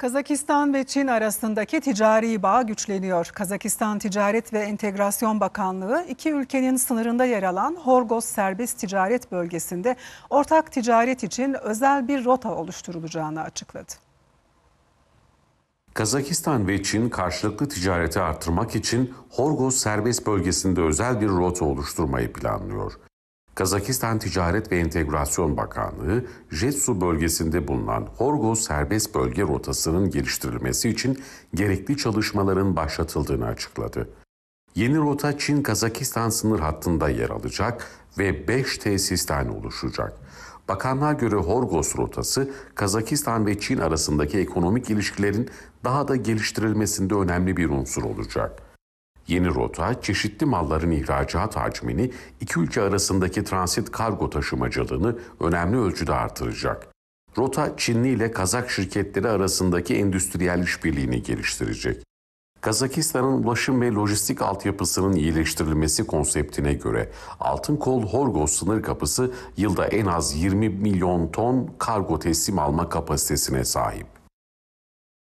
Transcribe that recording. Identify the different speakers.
Speaker 1: Kazakistan ve Çin arasındaki ticari bağ güçleniyor. Kazakistan Ticaret ve Entegrasyon Bakanlığı iki ülkenin sınırında yer alan Horgos Serbest Ticaret Bölgesi'nde ortak ticaret için özel bir rota oluşturulacağını açıkladı.
Speaker 2: Kazakistan ve Çin karşılıklı ticareti artırmak için Horgos Serbest Bölgesi'nde özel bir rota oluşturmayı planlıyor. Kazakistan Ticaret ve Entegrasyon Bakanlığı, Jetsu bölgesinde bulunan Horgo Serbest Bölge Rotası'nın geliştirilmesi için gerekli çalışmaların başlatıldığını açıkladı. Yeni rota Çin-Kazakistan sınır hattında yer alacak ve 5 tesisten oluşacak. Bakanlığa göre Horgos rotası Kazakistan ve Çin arasındaki ekonomik ilişkilerin daha da geliştirilmesinde önemli bir unsur olacak. Yeni rota çeşitli malların ihracat hacmini iki ülke arasındaki transit kargo taşımacılığını önemli ölçüde artıracak. Rota Çinli ile Kazak şirketleri arasındaki endüstriyel işbirliğini geliştirecek. Kazakistan'ın ulaşım ve lojistik altyapısının iyileştirilmesi konseptine göre Altın Kol Horgos sınır kapısı yılda
Speaker 1: en az 20 milyon ton kargo teslim alma kapasitesine sahip.